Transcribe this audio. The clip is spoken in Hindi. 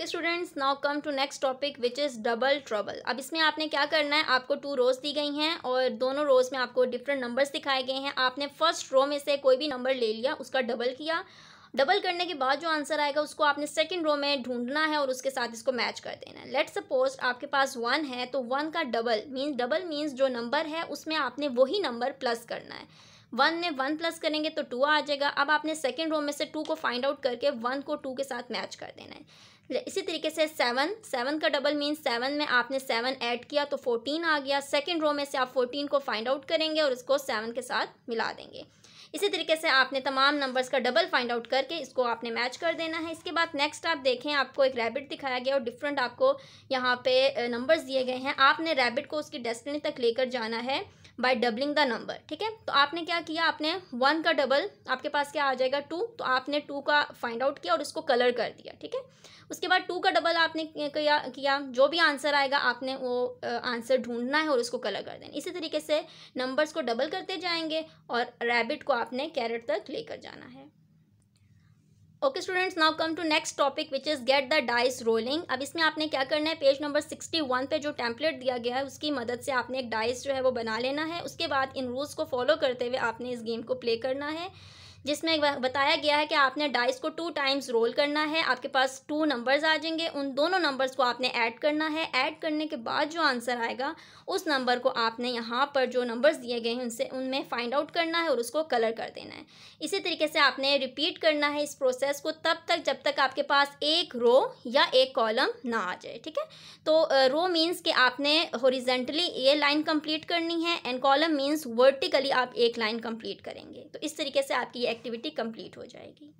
okay students now come to next topic which is double trouble अब इसमें आपने क्या करना है आपको टू रोज़ दी गई हैं और दोनों रोज़ में आपको डिफरेंट नंबर्स दिखाए गए हैं आपने फर्स्ट रो में से कोई भी नंबर ले लिया उसका डबल किया डबल करने के बाद जो आंसर आएगा उसको आपने सेकेंड रो में ढूंढना है और उसके साथ इसको मैच कर देना है लेट सपोज आपके पास वन है तो वन का डबल मीन्स डबल मीन्स जो नंबर है उसमें आपने वही नंबर प्लस करना है वन में वन प्लस करेंगे तो टू आ जाएगा अब आपने सेकेंड रो में से टू को फाइंड आउट करके वन को टू के साथ मैच कर देना है इसी तरीके से सेवन सेवन का डबल मीन सेवन में आपने सेवन ऐड किया तो फोर्टीन आ गया सेकेंड रो में से आप फोर्टीन को फाइंड आउट करेंगे और इसको सेवन के साथ मिला देंगे इसी तरीके से आपने तमाम नंबर्स का डबल फाइंड आउट करके इसको आपने मैच कर देना है इसके बाद नेक्स्ट आप देखें आपको एक रैबिट दिखाया गया और डिफरेंट आपको यहाँ पे नंबर्स दिए गए हैं आपने रैबिट को उसकी डेस्टिनी तक लेकर जाना है बाय डबलिंग द नंबर ठीक है तो आपने क्या किया आपने वन का डबल आपके पास क्या आ जाएगा टू तो आपने टू का फाइंड आउट किया और उसको कलर कर दिया ठीक है उसके बाद टू का डबल आपने किया किया जो भी आंसर आएगा आपने वो आंसर ढूंढना है और उसको कलर कर देना इसी तरीके से नंबर्स को डबल करते जाएंगे और रैबिट को आपने कैरेट तक लेकर जाना है okay students now come to next topic which is get the dice rolling अब इसमें आपने क्या करना है पेज नंबर सिक्सटी वन पर जो टैंपलेट दिया गया है उसकी मदद से आपने एक डाइस जो है वो बना लेना है उसके बाद इन रूल्स को फॉलो करते हुए आपने इस गेम को प्ले करना है जिसमें बताया गया है कि आपने डाइस को टू टाइम्स रोल करना है आपके पास टू नंबर्स आ जाएंगे उन दोनों नंबर्स को आपने ऐड करना है ऐड करने के बाद जो आंसर आएगा उस नंबर को आपने यहाँ पर जो नंबर्स दिए गए हैं उनसे उनमें फाइंड आउट करना है और उसको कलर कर देना है इसी तरीके से आपने रिपीट करना है इस प्रोसेस को तब तक जब तक आपके पास एक रो या एक कॉलम ना आ जाए ठीक है तो रो मीन्स कि आपने हॉरिजेंटली ये लाइन कंप्लीट करनी है एंड कॉलम मीन्स वर्टिकली आप एक लाइन कंप्लीट करेंगे तो इस तरीके से आपकी एक्टिविटी कंप्लीट हो जाएगी